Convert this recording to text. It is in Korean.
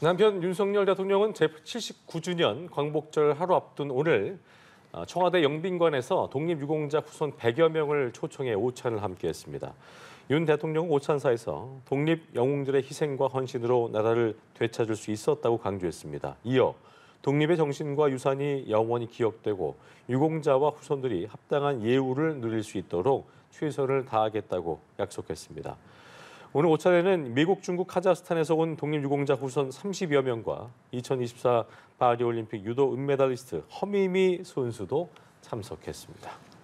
남편 윤석열 대통령은 제79주년 광복절 하루 앞둔 오늘 어, 청와대 영빈관에서 독립유공자 후손 100여 명을 초청해 오찬을 함께했습니다. 윤 대통령은 오찬사에서 독립영웅들의 희생과 헌신으로 나라를 되찾을 수 있었다고 강조했습니다. 이어 독립의 정신과 유산이 영원히 기억되고 유공자와 후손들이 합당한 예우를 누릴 수 있도록 최선을 다하겠다고 약속했습니다. 오늘 오찬에는 미국, 중국, 카자흐스탄에서 온 독립유공자 후손 30여 명과 2024 파리올림픽 유도 은메달리스트 허미미 선수도 참석했습니다.